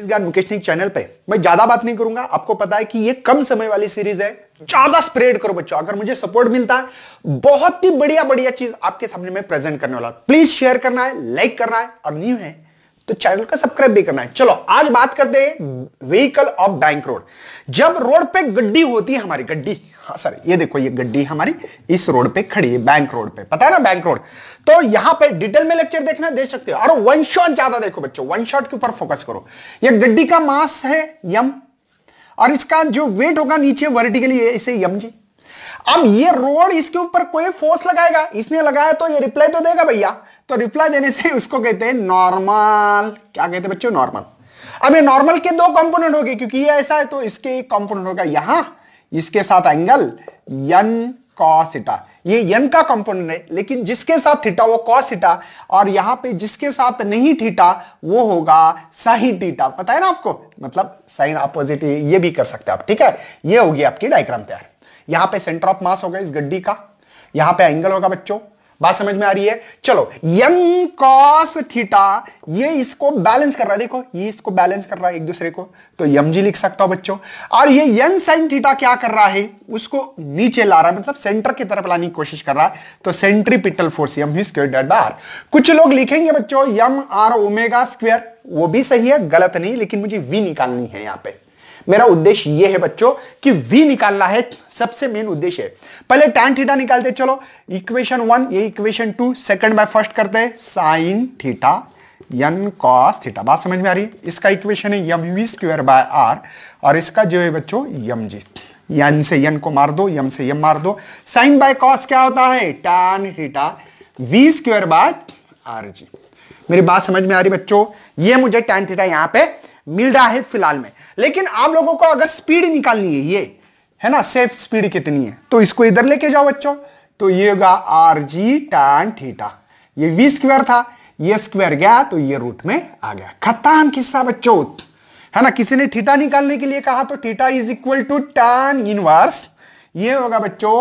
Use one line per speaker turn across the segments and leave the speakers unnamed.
Chhattisgarh channel पे मैं ज्यादा बात नहीं करूंगा आपको पता है कि ये कम समय वाली सीरीज है ज्यादा स्प्रेड करो बच्चों अगर मुझे सपोर्ट मिलता है बहुत ही बढ़िया बढ़िया चीज आपके सामने मैं प्रेजेंट करने वाला प्लीज शेयर करना है लाइक करना है और न्यू है तो चैनल का सब्सक्राइब भी करना है चलो आज बात करते हैं व्हीकल ऑफ बैंक रोड जब रोड पे गड्डी होती है हमारी गड्डी हाँ सर ये देखो ये गड्डी हमारी इस रोड पे खड़ी है बैंक रोड पे पता है ना बैंक रोड तो यहां पे डिटेल में लेक्चर देखना दे सकते हो और वन शॉट ज्यादा देखो बच्चों वन शॉट के ऊपर फोकस करो ये गड्डी का मास है यम और इसका जो वेट होगा नीचे वर्टिकली इसे यम जी अब ये रोड इसके ऊपर कोई फोर्स लगाएगा इसने लगाया तो ये रिप्लाई तो देगा भैया तो रिप्लाई देने से उसको कहते हैं नॉर्मल क्या कहते हैं बच्चों नॉर्मल अब ये नॉर्मल के दो कंपोनेंट होंगे क्योंकि ये ऐसा है तो इसके कंपोनेंट होगा यहां इसके साथ एंगल यन कॉसिटा ये यन का कंपोनेंट है लेकिन जिसके साथ थीटा वो कॉसिटा और यहां पे जिसके साथ नहीं थीटा वो होगा साइन थीटा पता है ना आपको मतलब साइन अपोजिट ये भी कर सकते हैं आप ठीक है ये होगी आपकी डायग्राम तैयार यहां पे सेंटर ऑफ मास होगा इस गड्डी का यहां पे एंगल होगा बच्चों बात समझ में आ रही है चलो यंग कॉस थीटा ये इसको बैलेंस कर रहा है देखो ये इसको बैलेंस कर रहा है एक दूसरे को तो यम जी लिख सकता हूं बच्चों और ये यंग साइन थीटा क्या कर रहा है उसको नीचे ला रहा है मतलब सेंटर की तरफ लाने की कोशिश कर रहा है तो सेंट्रीपिटल फोर्स यम ही कुछ लोग लिखेंगे बच्चों यम आर ओमेगा स्क्वेयर वो भी सही है गलत नहीं लेकिन मुझे वी निकालनी है यहां पर मेरा उद्देश्य यह है बच्चों कि v निकालना है सबसे मेन उद्देश्य है पहले tan थीटा निकालते चलो इक्वेशन वन ये equation two second by first करते हैं sine theta n cos theta बात समझ में आ रही है इसका इक्वेशन है M V square by R और इसका जो है बच्चों यम जी यन से यन को मार दो यम से यम मार दो साइन बाय कॉस क्या होता है tan theta V square by R G मेरी बात समझ में आ रही बच्चों ये मुझे टैन थीटा यहां पे मिल रहा है फिलहाल में लेकिन आप लोगों को अगर स्पीड निकालनी है ये है ना सेफ स्पीड कितनी है तो इसको इधर लेके जाओ बच्चों तो ये होगा आर जी टैन थीटा ये वी स्क्वायर था ये स्क्वायर गया तो ये रूट में आ गया खत्म किस्सा बच्चों है ना किसी ने थीटा निकालने के लिए कहा तो theta is equal to tan inverse ये होगा बच्चों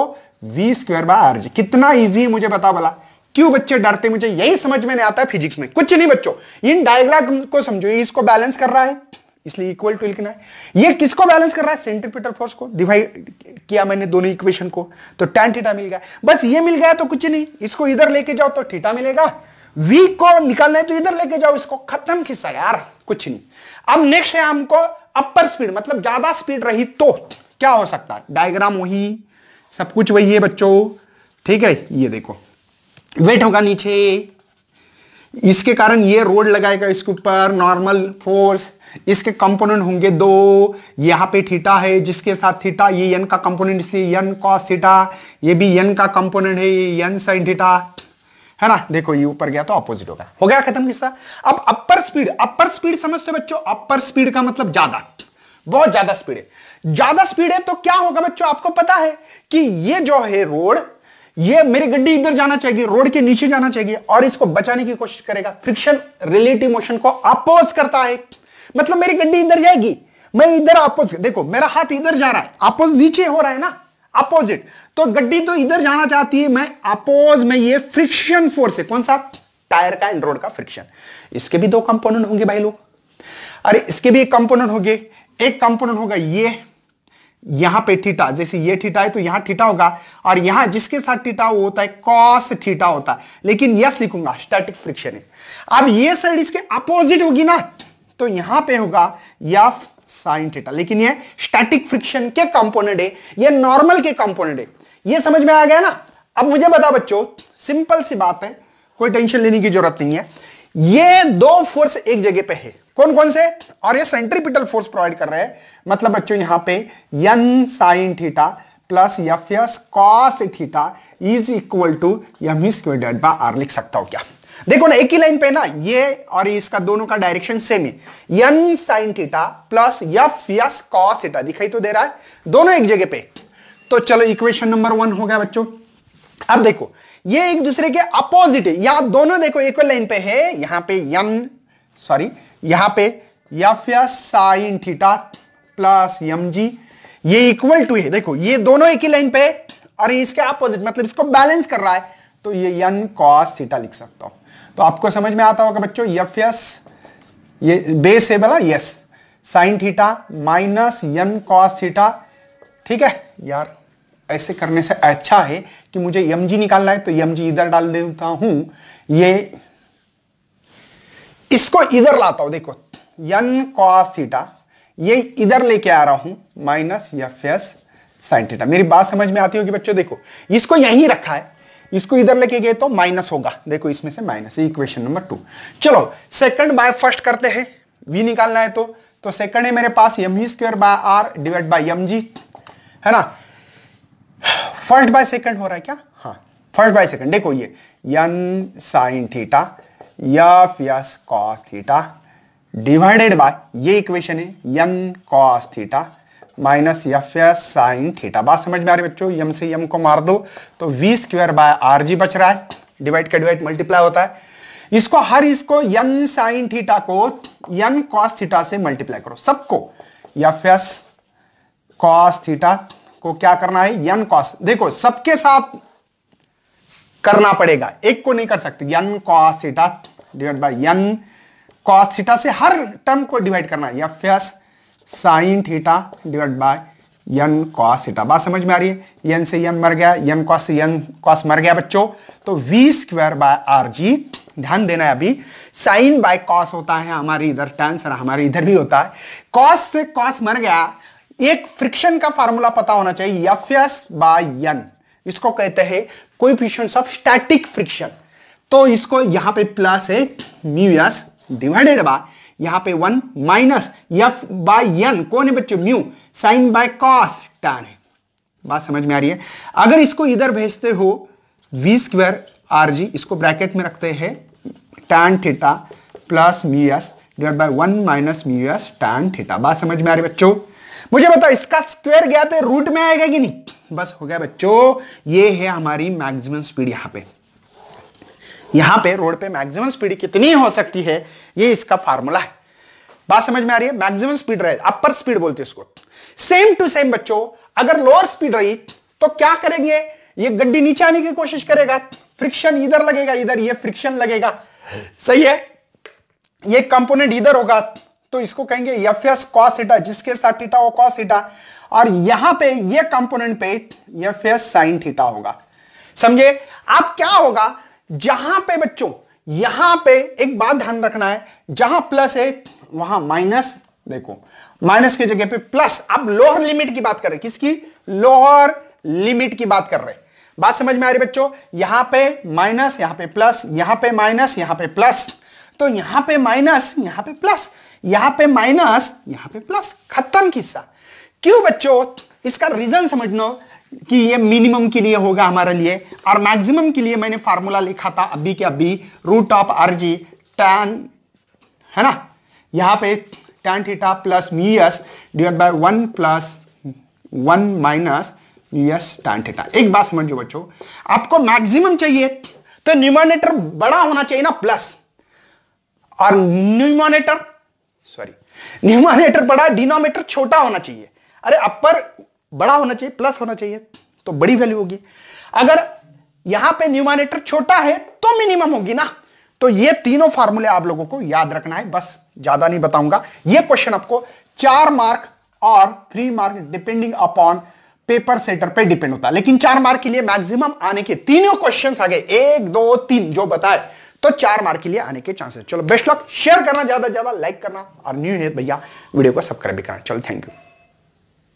V square by R G कितना इजी मुझे बता बोला क्यों बच्चे डरते मुझे यही समझ में नहीं आता फिजिक्स में कुछ नहीं बच्चों इन डायग्राम को समझो इसको बैलेंस कर रहा है इसलिए इक्वल टू लिखना है ये किसको बैलेंस कर रहा है सेंट्रीपिटल फोर्स को डिवाइड किया मैंने दोनों इक्वेशन को तो टैन थीटा मिल गया बस ये मिल गया तो कुछ नहीं इसको इधर लेके जाओ तो थीटा मिलेगा वी को निकालना है तो इधर लेके जाओ इसको खत्म किस्सा यार कुछ नहीं अब नेक्स्ट है हमको अपर स्पीड मतलब ज्यादा स्पीड रही तो क्या हो सकता है डायग्राम वही सब कुछ वही है बच्चों ठीक है ये देखो वेट होगा नीचे इसके कारण ये रोड लगाएगा इसके ऊपर नॉर्मल फोर्स इसके कंपोनेंट होंगे दो यहां पे थीटा है जिसके साथ थीटा ये यन का कंपोनेंट इसलिए यन कॉस थीटा ये भी यन का कंपोनेंट है ये यन साइन थीटा है ना देखो ये ऊपर गया तो अपोजिट होगा हो गया खत्म किस्सा अब अपर स्पीड अपर स्पीड समझते हो बच्चों अपर स्पीड का मतलब ज्यादा बहुत ज्यादा स्पीड है ज्यादा स्पीड है तो क्या होगा बच्चों आपको पता है कि ये जो है रोड ये मेरी गड्डी इधर जाना चाहिए रोड के नीचे जाना चाहिए और इसको बचाने की कोशिश करेगा फ्रिक्शन रिलेटिव मोशन को अपोज करता है मतलब मेरी गड्डी इधर जाएगी मैं इधर अपोज देखो मेरा हाथ इधर जा रहा है अपोज नीचे हो रहा है ना अपोजिट तो गड्डी तो इधर जाना चाहती है मैं अपोज में ये फ्रिक्शन फोर्स है कौन सा टायर का एंड रोड का फ्रिक्शन इसके भी दो कंपोनेंट होंगे भाई लोग अरे इसके भी एक कंपोनेंट होंगे एक कंपोनेंट होगा ये यहां पे थीटा जैसे ये थीटा है तो यहां थीटा होगा और यहां जिसके साथ थीटा वो होता है कॉस थीटा होता है लेकिन यस लिखूंगा स्टैटिक फ्रिक्शन है अब ये साइड इसके अपोजिट होगी ना तो यहां पे होगा यफ साइन थीटा लेकिन ये स्टैटिक फ्रिक्शन के कंपोनेंट है ये नॉर्मल के कंपोनेंट है ये समझ में आ गया ना अब मुझे बता बच्चों सिंपल सी बात है कोई टेंशन लेने की जरूरत नहीं है ये दो फोर्स एक जगह पे है कौन कौन से और ये सेंट्रीपिटल फोर्स प्रोवाइड कर रहे हैं मतलब बच्चों यहां पे N sine theta plus F S cos theta is equal to M squared by R लिख सकता हूं क्या देखो ना एक ही लाइन पे ना ये और इसका दोनों का डायरेक्शन सेम है N sine theta plus F S cos theta दिखाई तो दे रहा है दोनों एक जगह पे तो चलो इक्वेशन नंबर वन हो गया बच्चों अब देखो ये एक दूसरे के अपोजिट है या दोनों देखो एक लाइन पे है यहां पे यन सॉरी यहां पे F S sine theta plus M G ये इक्वल टू है देखो ये दोनों एक ही लाइन पे और इसके अपोजिट मतलब इसको बैलेंस कर रहा है तो ये यन कॉस थीटा लिख सकता हूं तो आपको समझ में आता होगा बच्चों एफ एस ये बेस है बोला S sine theta minus N cos theta ठीक है यार ऐसे करने से अच्छा है कि मुझे एम जी निकालना है तो एम जी इधर डाल देता हूं ये इसको इधर लाता हूं देखो यन कॉस थीटा ये इधर लेके आ रहा हूं minus F S sine theta मेरी बात समझ में आती होगी बच्चों देखो इसको यहीं रखा है इसको इधर लेके गए तो माइनस होगा देखो इसमें से माइनस इक्वेशन नंबर टू चलो सेकंड बाय फर्स्ट करते हैं वी निकालना है तो तो सेकंड है मेरे पास एम ही square by R divide by M G है ना फर्स्ट बाय सेकंड हो रहा है क्या हाँ फर्स्ट बाय सेकंड देखो ये N sine theta F cos theta divided by ये इक्वेशन है M cos theta minus F S sine theta बात समझ में आ रही बच्चों यम से यम को मार दो तो V square by R G बच रहा है डिवाइड का डिवाइड मल्टीप्लाई होता है इसको हर इसको यन साइन थीटा को यन कॉस थीटा से मल्टीप्लाई करो सबको यफ एस कॉस थीटा को क्या करना है यन कॉस देखो सबके साथ करना पड़ेगा एक को नहीं कर सकते N cos theta divide by N cos theta से हर टर्म को डिवाइड करना है F S sine theta divide by N cos theta बात समझ में आ रही है यन से यन मर गया यन कॉस से यन कॉस मर गया बच्चों तो V square by R G ध्यान देना है अभी साइन बाय कॉस होता है हमारी इधर टैन सर हमारे इधर भी होता है कॉस से कॉस मर गया एक फ्रिक्शन का फॉर्मूला पता होना चाहिए एफ एस बाय यन इसको कहते हैं कोइफिशियंट ऑफ स्टैटिक फ्रिक्शन तो इसको यहां पे प्लस है एस डिवाइडेड बाय यहां पे one minus F by N कौन है बच्चे mu sine by cos tan है बात समझ में आ रही है अगर इसको इधर भेजते हो वी स्क्वायर आर जी इसको ब्रैकेट में रखते हैं tan theta plus mu S divide by one minus mu S tan theta बात समझ में आ रही है बच्चों मुझे बताओ इसका स्क्वायर गया तो रूट में आएगा कि नहीं बस हो गया बच्चों ये है हमारी मैक्सिमम स्पीड यहां पे यहां पे रोड पे मैक्सिमम स्पीड कितनी हो सकती है ये इसका फार्मूला है बात समझ में आ रही है मैक्सिमम स्पीड रहे अपर स्पीड बोलते हैं इसको सेम टू सेम बच्चों अगर लोअर स्पीड रही तो क्या करेंगे ये गड्डी नीचे आने की कोशिश करेगा फ्रिक्शन इधर लगेगा इधर ये फ्रिक्शन लगेगा सही है ये कंपोनेंट इधर होगा तो इसको कहेंगे एफ एस कॉस जिसके साथ इटा हो कॉस और यहां पे ये कंपोनेंट पे ये फेस साइन थीटा होगा समझे अब क्या होगा जहां पे बच्चों यहां पे एक बात ध्यान रखना है जहां प्लस है वहां माइनस देखो माइनस की जगह पे प्लस अब लोअर लिमिट की बात कर रहे किसकी लोअर लिमिट की बात कर रहे बात समझ में आ रही बच्चों यहां पे माइनस यहां पे प्लस यहां पे माइनस यहां पे प्लस तो यहां पे माइनस यहां पे प्लस यहां पे माइनस यहां पे प्लस खत्म किस्सा क्यों बच्चों इसका रीजन समझना कि ये मिनिमम के लिए होगा हमारे लिए और मैक्सिमम के लिए मैंने फार्मूला लिखा था अभी के अभी root of R G tan है ना यहां पे tan theta plus mu S divide by one plus one minus mu S tan theta एक बात समझो बच्चों आपको मैक्सिमम चाहिए तो न्यूमोनेटर बड़ा होना चाहिए ना प्लस और न्यूमोनेटर सॉरी न्यूमोनेटर बड़ा डिनोमीटर छोटा होना चाहिए अरे अपर बड़ा होना चाहिए प्लस होना चाहिए तो बड़ी वैल्यू होगी अगर यहां पे न्यूमानेटर छोटा है तो मिनिमम होगी ना तो ये तीनों फार्मूले आप लोगों को याद रखना है बस ज्यादा नहीं बताऊंगा ये क्वेश्चन आपको चार मार्क और three mark depending upon paper setter पे डिपेंड होता है लेकिन चार मार्क के लिए मैक्सिमम आने के तीनों क्वेश्चन आ गए एक दो तीन जो बताए तो चार मार्क के लिए आने के चांसेस चलो बेस्ट लक शेयर करना ज्यादा ज्यादा लाइक करना और न्यू है भैया वीडियो को सब्सक्राइब भी करना चलो थैंक यू